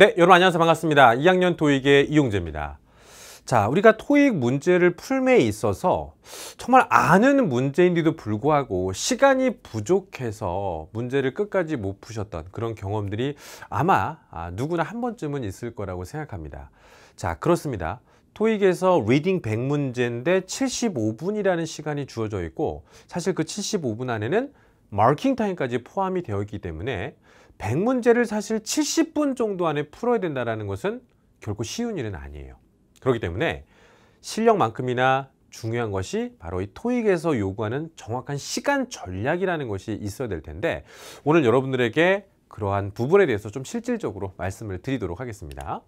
네, 여러분 안녕하세요. 반갑습니다. 2학년 토익의 이용재입니다. 자, 우리가 토익 문제를 풀매 에 있어서 정말 아는 문제인데도 불구하고 시간이 부족해서 문제를 끝까지 못 푸셨던 그런 경험들이 아마 아, 누구나 한 번쯤은 있을 거라고 생각합니다. 자, 그렇습니다. 토익에서 리딩 100문제인데 75분이라는 시간이 주어져 있고 사실 그 75분 안에는 마킹 타임까지 포함이 되어 있기 때문에 백문제를 사실 70분 정도 안에 풀어야 된다는 것은 결코 쉬운 일은 아니에요. 그렇기 때문에 실력만큼이나 중요한 것이 바로 이 토익에서 요구하는 정확한 시간 전략이라는 것이 있어야 될 텐데 오늘 여러분들에게 그러한 부분에 대해서 좀 실질적으로 말씀을 드리도록 하겠습니다.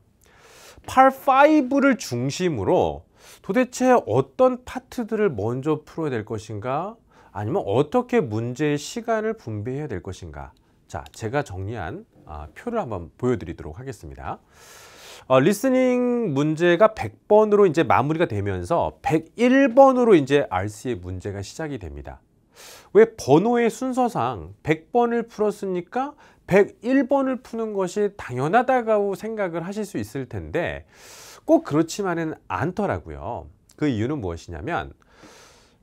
팔5를 중심으로 도대체 어떤 파트들을 먼저 풀어야 될 것인가 아니면 어떻게 문제의 시간을 분배해야 될 것인가 자, 제가 정리한 아, 표를 한번 보여드리도록 하겠습니다. 어, 리스닝 문제가 100번으로 이제 마무리가 되면서 101번으로 이제 RC의 문제가 시작이 됩니다. 왜 번호의 순서상 100번을 풀었으니까 101번을 푸는 것이 당연하다고 생각을 하실 수 있을 텐데 꼭 그렇지만은 않더라고요. 그 이유는 무엇이냐면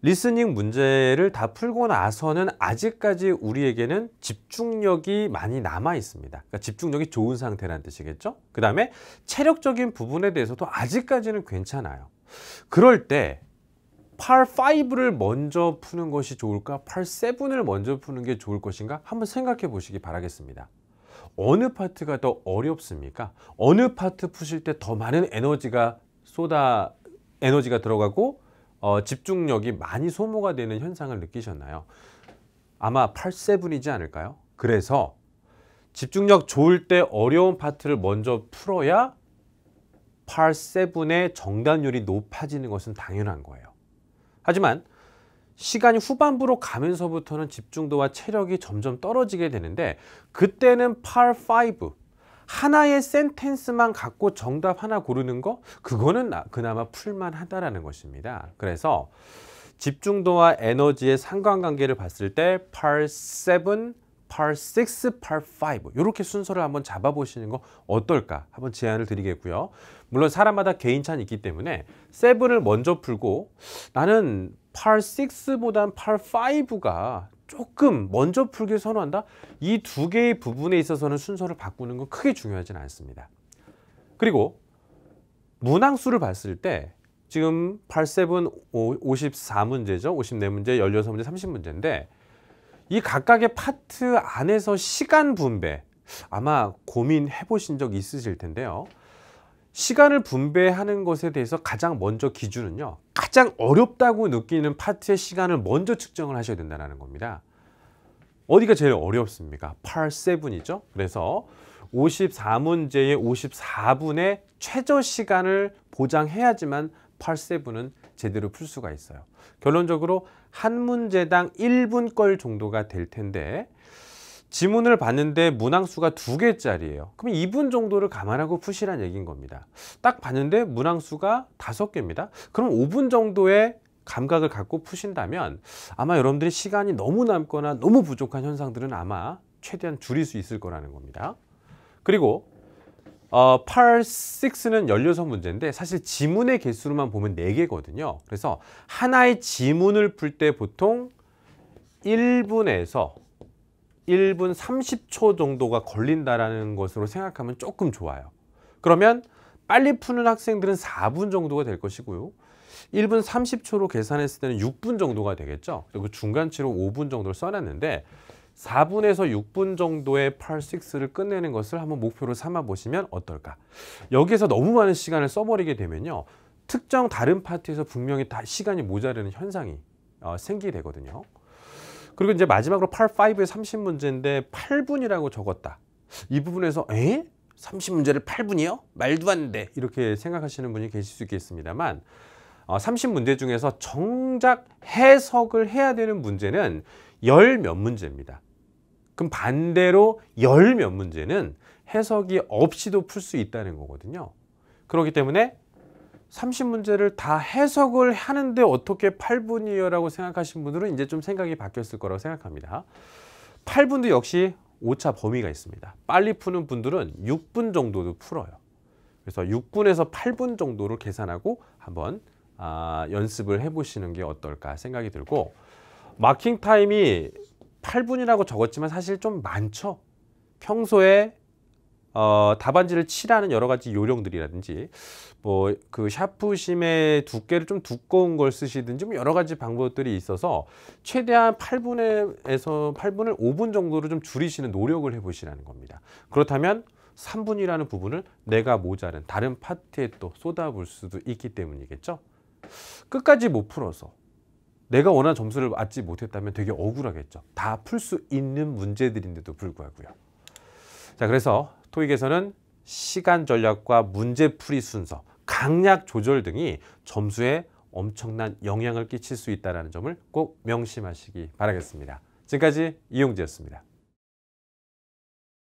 리스닝 문제를 다 풀고 나서는 아직까지 우리에게는 집중력이 많이 남아 있습니다. 그러니까 집중력이 좋은 상태라는 뜻이겠죠? 그 다음에 체력적인 부분에 대해서도 아직까지는 괜찮아요. 그럴 때 팔5를 먼저 푸는 것이 좋을까? 팔7을 먼저 푸는 게 좋을 것인가? 한번 생각해 보시기 바라겠습니다. 어느 파트가 더 어렵습니까? 어느 파트 푸실 때 더 많은 에너지가 쏟아 에너지가 들어가고 어, 집중력이 많이 소모가 되는 현상을 느끼셨나요? 아마 8세븐이지 않을까요? 그래서 집중력 좋을 때 어려운 파트를 먼저 풀어야 8세븐의 정답률이 높아지는 것은 당연한 거예요. 하지만 시간이 후반부로 가면서부터는 집중도와 체력이 점점 떨어지게 되는데 그때는 8, 5, 하나의 센텐스만 갖고 정답 하나 고르는 거 그거는 그나마 풀만하다라는 것입니다. 그래서 집중도와 에너지의 상관관계를 봤을 때 par 7, par 6, par 5 이렇게 순서를 한번 잡아보시는 거 어떨까 한번 제안을 드리겠고요. 물론 사람마다 개인차는 있기 때문에 7을 먼저 풀고 나는 par 6보단 par 5가 조금 먼저 풀기 선호한다? 이 두 개의 부분에 있어서는 순서를 바꾸는 건 크게 중요하진 않습니다. 그리고 문항수를 봤을 때 지금 87, 54문제죠. 54문제, 16문제, 30문제인데 이 각각의 파트 안에서 시간 분배 아마 고민해 보신 적 있으실 텐데요. 시간을 분배하는 것에 대해서 가장 먼저 기준은요 가장 어렵다고 느끼는 파트의 시간을 먼저 측정을 하셔야 된다는 겁니다 어디가 제일 어렵습니까? 87이죠 그래서 54문제의 54분의 최저 시간을 보장해야지만 87은 제대로 풀 수가 있어요 결론적으로 한 문제당 1분 걸 정도가 될 텐데 지문을 봤는데 문항수가 두 개짜리예요 그럼 2분 정도를 감안하고 푸시란 얘기인 겁니다 딱 봤는데 문항수가 다섯 개입니다 그럼 5분 정도의 감각을 갖고 푸신다면 아마 여러분들이 시간이 너무 남거나 너무 부족한 현상들은 아마 최대한 줄일 수 있을 거라는 겁니다 그리고 어, 팔 6는 16문제인데 사실 지문의 개수로만 보면 4개거든요 그래서 하나의 지문을 풀 때 보통 1분에서 1분 30초 정도가 걸린다라는 것으로 생각하면 조금 좋아요. 그러면 빨리 푸는 학생들은 4분 정도가 될 것이고요. 1분 30초로 계산했을 때는 6분 정도가 되겠죠. 그리고 중간치로 5분 정도를 써놨는데 4분에서 6분 정도의 8-6를 끝내는 것을 한번 목표로 삼아 보시면 어떨까. 여기에서 너무 많은 시간을 써버리게 되면요. 특정 다른 파트에서 분명히 다 시간이 모자르는 현상이 어, 생기게 되거든요. 그리고 이제 마지막으로 8 5의 30문제인데 8분이라고 적었다. 이 부분에서 에? 30문제를 8분이요? 말도 안 돼. 이렇게 생각하시는 분이 계실 수 있겠습니다만 어, 30문제 중에서 정작 해석을 해야 되는 문제는 열몇 문제입니다. 그럼 반대로 열몇 문제는 해석이 없이도 풀 수 있다는 거거든요. 그렇기 때문에 30문제를 다 해석을 하는데 어떻게 8분이요 라고 생각하신 분들은 이제 좀 생각이 바뀌었을 거라고 생각합니다. 8분도 역시 오차 범위가 있습니다. 빨리 푸는 분들은 6분 정도도 풀어요. 그래서 6분에서 8분 정도를 계산하고 한번 아, 연습을 해보시는 게 어떨까 생각이 들고 마킹 타임이 8분이라고 적었지만 사실 좀 많죠. 평소에 어, 답안지를 칠하는 여러 가지 요령들이라든지 뭐 그 샤프심의 두께를 좀 두꺼운 걸 쓰시든지 뭐 여러 가지 방법들이 있어서 최대한 8분에서 8분을 5분 정도로 좀 줄이시는 노력을 해보시라는 겁니다. 그렇다면 3분이라는 부분을 내가 모자른 다른 파트에 또 쏟아볼 수도 있기 때문이겠죠. 끝까지 못 풀어서 내가 원하는 점수를 맞지 못했다면 되게 억울하겠죠. 다 풀 수 있는 문제들인데도 불구하고요. 자, 그래서 토익에서는 시간 전략과 문제풀이 순서, 강약 조절 등이 점수에 엄청난 영향을 끼칠 수 있다는 점을 꼭 명심하시기 바라겠습니다. 지금까지 이용재였습니다.